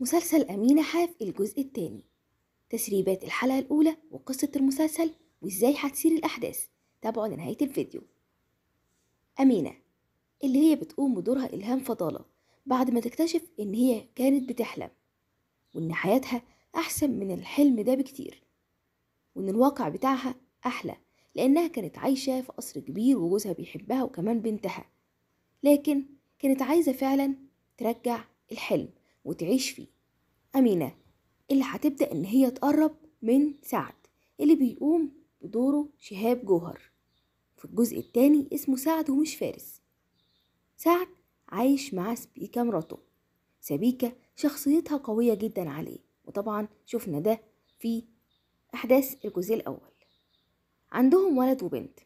مسلسل أمينة حاف الجزء الثاني تسريبات الحلقة الأولى وقصة المسلسل وإزاي هتصير الأحداث تابعوا لنهاية الفيديو أمينة اللي هي بتقوم بدورها إلهام فضالة بعد ما تكتشف إن هي كانت بتحلم وإن حياتها أحسن من الحلم ده بكتير وإن الواقع بتاعها أحلى لأنها كانت عايشة في قصر كبير وجوزها بيحبها وكمان بنتها لكن كانت عايزة فعلا ترجع الحلم وتعيش فيه أمينة اللي هتبدأ إن هي تقرب من سعد اللي بيقوم بدوره شهاب جوهر في الجزء التاني اسمه سعد ومش فارس سعد عايش مع سبيكة مراته سبيكة شخصيتها قوية جدا عليه وطبعا شفنا ده في أحداث الجزء الأول عندهم ولد وبنت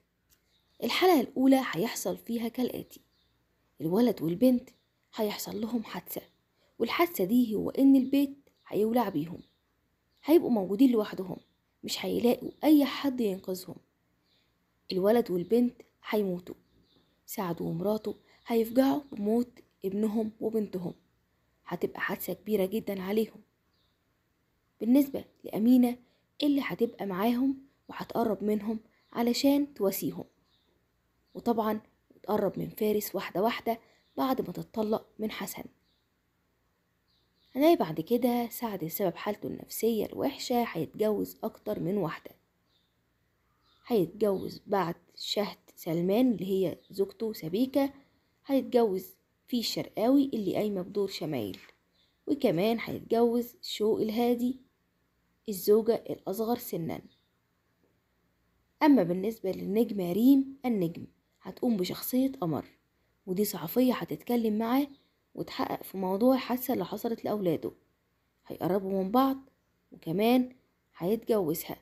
الحلقة الأولى هيحصل فيها كالآتي الولد والبنت هيحصل لهم حادثة والحاسة دي هو إن البيت هيولع بيهم هيبقوا موجودين لوحدهم مش هيلاقوا أي حد ينقذهم الولد والبنت هيموتوا سعد ومراته هيفجعوا بموت ابنهم وبنتهم هتبقى حادثة كبيرة جدا عليهم بالنسبة لأمينة اللي هتبقى معاهم وهتقرب منهم علشان تواسيهم وطبعا تقرب من فارس واحدة واحدة بعد ما تتطلق من حسن هنلاقي بعد كده سعد بسبب حالته النفسية الوحشة هيتجوز أكتر من واحدة هيتجوز بعد شهد سلمان اللي هي زوجته سبيكة هيتجوز في الشرقاوي اللي قايمة بدور شمايل وكمان هيتجوز شوق الهادي الزوجة الأصغر سنا أما بالنسبة للنجمة ريم النجم هتقوم بشخصية قمر ودي صحفية هتتكلم معاه وتحقق في موضوع الحادثة اللي حصلت لأولاده هيقربوا من بعض وكمان هيتجوزها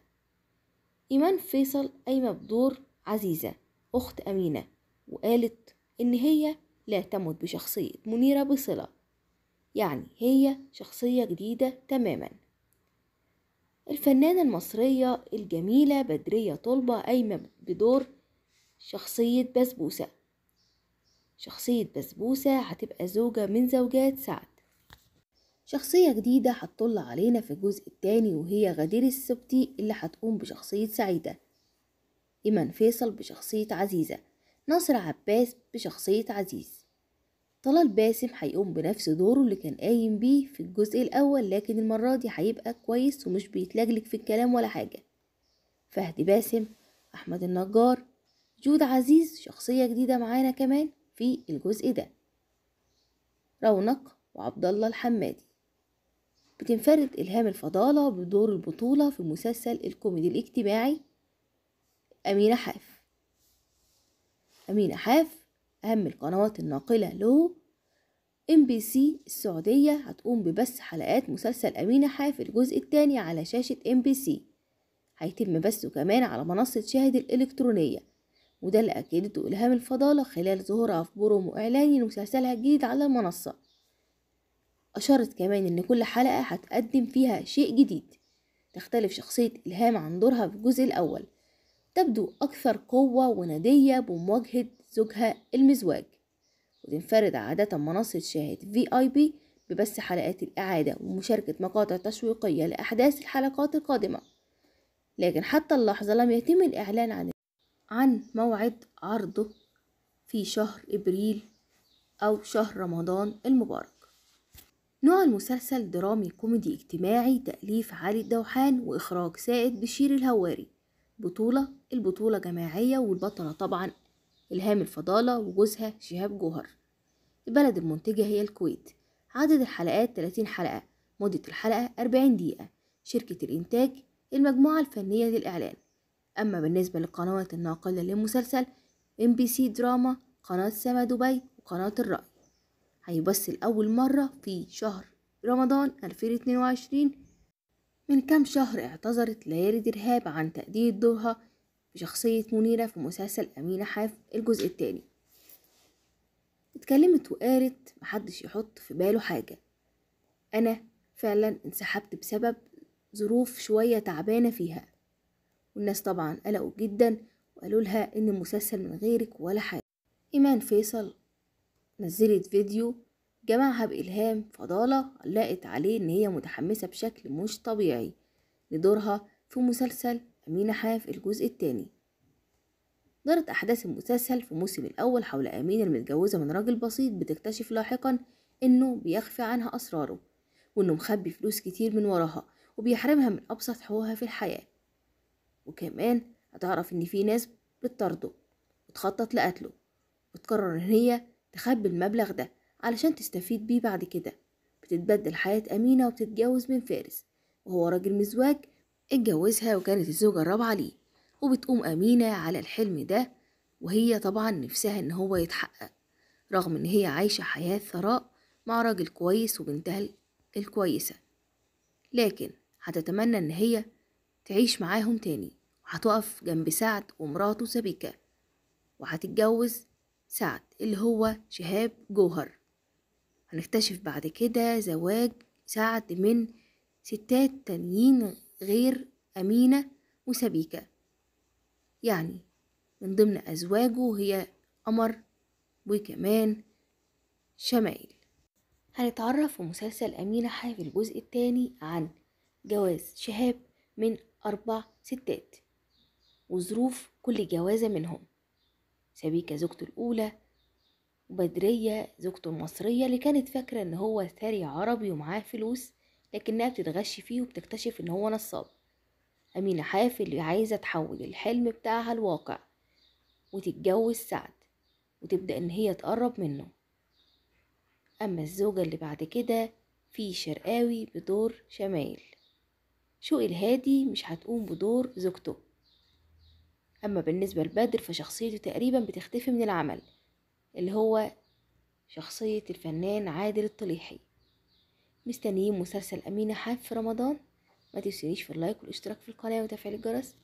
إيمان فيصل قايمة بدور عزيزة أخت أمينة وقالت إن هي لا تمت بشخصية منيرة بصلة يعني هي شخصية جديدة تماما الفنانة المصرية الجميلة بدرية طلبة قايمة بدور شخصية بسبوسة شخصية بسبوسة هتبقى زوجة من زوجات سعد شخصية جديدة هتطل علينا في الجزء التاني وهي غدير السبتي اللي هتقوم بشخصية سعيدة إيمان فيصل بشخصية عزيزة ناصر عباس بشخصية عزيز طلال باسم هيقوم بنفس دوره اللي كان قايم بيه في الجزء الأول لكن المرة دي هيبقى كويس ومش بيتلجلج في الكلام ولا حاجة فهد باسم أحمد النجار جود عزيز شخصية جديدة معانا كمان في الجزء ده رونق وعبد الله الحمادي بتنفرد إلهام الفضالة بدور البطولة في مسلسل الكوميدي الاجتماعي أمينة حاف أمينة حاف أهم القنوات الناقلة له ام بي سي السعودية هتقوم ببث حلقات مسلسل أمينة حاف الجزء الثاني على شاشة ام بي سي هيتم بثه كمان على منصة شاهد الإلكترونية وده اللي أكدته إلهام الفضالة خلال ظهورها في برومو إعلاني لمسلسلها الجديد على المنصة أشارت كمان إن كل حلقة هتقدم فيها شيء جديد تختلف شخصية إلهام عن دورها في الجزء الأول تبدو أكثر قوة وندية بمواجهة زوجها المزواج وتنفرد عادة منصة شاهد في آي بي ببث حلقات الإعادة ومشاركة مقاطع تشويقية لأحداث الحلقات القادمة لكن حتى اللحظة لم يتم الإعلان عن عن موعد عرضه في شهر إبريل أو شهر رمضان المبارك نوع المسلسل درامي كوميدي اجتماعي تأليف علي الدوحان وإخراج سائد بشير الهواري بطولة البطولة جماعية والبطلة طبعا إلهام الفضالة وجوزها شهاب جوهر البلد المنتجة هي الكويت عدد الحلقات 30 حلقة مدة الحلقة 40 دقيقة شركة الإنتاج المجموعة الفنية للإعلان أما بالنسبة للقنوات الناقلة للمسلسل ام بي سي دراما قناة سما دبي وقناة الرأي هيبث لأول مرة في شهر رمضان 2022 من كام شهر اعتذرت ليالي درهاب عن تأدية دورها بشخصية منيرة في مسلسل أمينة حاف الجزء التاني اتكلمت وقالت محدش يحط في باله حاجة أنا فعلا انسحبت بسبب ظروف شوية تعبانة فيها والناس طبعا قلقوا جدا وقالوا لها إن المسلسل من غيرك ولا حاجة إيمان فيصل نزلت فيديو جمعها بإلهام فضالة علقت عليه إن هي متحمسة بشكل مش طبيعي لدورها في مسلسل أمينة حاف الجزء التاني دارت أحداث المسلسل في الموسم الأول حول أمينة المتجوزة من راجل بسيط بتكتشف لاحقا إنه بيخفي عنها أسراره وإنه مخبي فلوس كتير من وراها وبيحرمها من أبسط حقوقها في الحياة وكمان هتعرف إن في ناس بتطرده وتخطط لقتله وتقرر إن هي تخبي المبلغ ده علشان تستفيد بيه بعد كده بتتبدل حياة أمينة وبتتجوز من فارس وهو راجل مزواج اتجوزها وكانت الزوجة الرابعة ليه وبتقوم أمينة على الحلم ده وهي طبعا نفسها إن هو يتحقق رغم إن هي عايشة حياة ثراء مع راجل كويس وبنتها الكويسة لكن هتتمنى إن هي تعيش معاهم تاني هتقف جنب سعد ومراته سبيكة وهتتجوز سعد اللي هو شهاب جوهر هنكتشف بعد كده زواج سعد من ستات تانيين غير أمينة وسبيكة يعني من ضمن أزواجه هي قمر وكمان شمائل هنتعرف في مسلسل أمينة حي في الجزء الثاني عن جواز شهاب من أربع ستات وظروف كل جوازة منهم سبيكة زوجته الأولى وبدرية زوجته المصرية اللي كانت فاكرة إن هو ثري عربي ومعاه فلوس لكنها بتتغش فيه وبتكتشف إن هو نصاب أمينة حاف اللي عايزة تحول الحلم بتاعها لواقع وتتجوز سعد وتبدأ إن هي تقرب منه أما الزوجة اللي بعد كده في شرقاوي بدور شمال شوق الهادي مش هتقوم بدور زوجته أما بالنسبة لبدر فشخصيته تقريبا بتختفي من العمل اللي هو شخصية الفنان عادل الطليحي مستنيين مسلسل أمينة حاف في رمضان ما تنسونيش في اللايك والاشتراك في القناة وتفعيل الجرس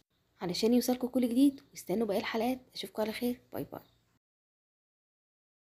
علشان يوصلكوا كل جديد واستنوا باقي الحلقات أشوفكوا على خير باي باي